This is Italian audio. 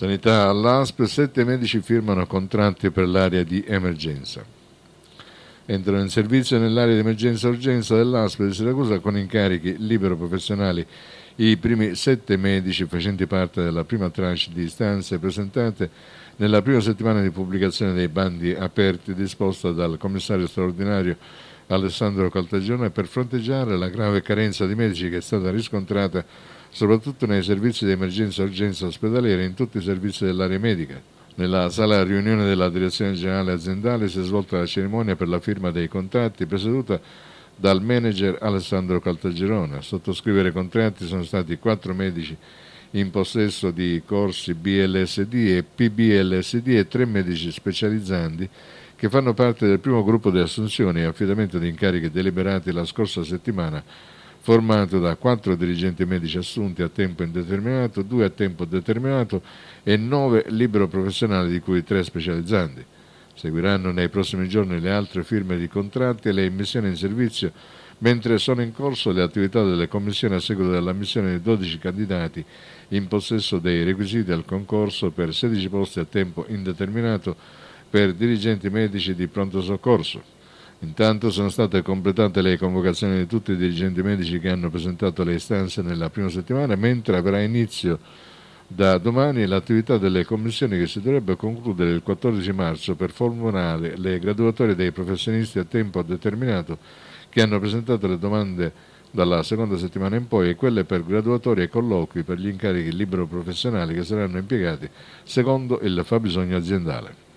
Sanità all'ASP, sette medici firmano contratti per l'area di emergenza. Entrano in servizio nell'area di emergenza-urgenza dell'ASP di Siracusa con incarichi libero-professionali i primi sette medici facenti parte della prima tranche di istanze presentate nella prima settimana di pubblicazione dei bandi aperti disposta dal commissario straordinario Alessandro Caltagione per fronteggiare la grave carenza di medici che è stata riscontrata soprattutto nei servizi di emergenza e urgenza ospedaliera e in tutti i servizi dell'area medica. Nella sala riunione della Direzione Generale Aziendale si è svolta la cerimonia per la firma dei contratti presieduta dal manager Alessandro Caltagirone. A sottoscrivere contratti sono stati quattro medici in possesso di corsi BLSD e PBLSD e tre medici specializzanti che fanno parte del primo gruppo di assunzioni e affidamento di incarichi deliberati la scorsa settimana formato da quattro dirigenti medici assunti a tempo indeterminato, due a tempo determinato e nove libero professionali di cui tre specializzanti. Seguiranno nei prossimi giorni le altre firme di contratti e le immissioni in servizio, mentre sono in corso le attività delle commissioni a seguito dell'ammissione di 12 candidati in possesso dei requisiti al concorso per 16 posti a tempo indeterminato per dirigenti medici di pronto soccorso. Intanto sono state completate le convocazioni di tutti i dirigenti medici che hanno presentato le istanze nella prima settimana, mentre avrà inizio da domani l'attività delle commissioni che si dovrebbe concludere il 14 marzo per formulare le graduatorie dei professionisti a tempo determinato che hanno presentato le domande dalla seconda settimana in poi e quelle per graduatorie e colloqui per gli incarichi libero professionali che saranno impiegati secondo il fabbisogno aziendale.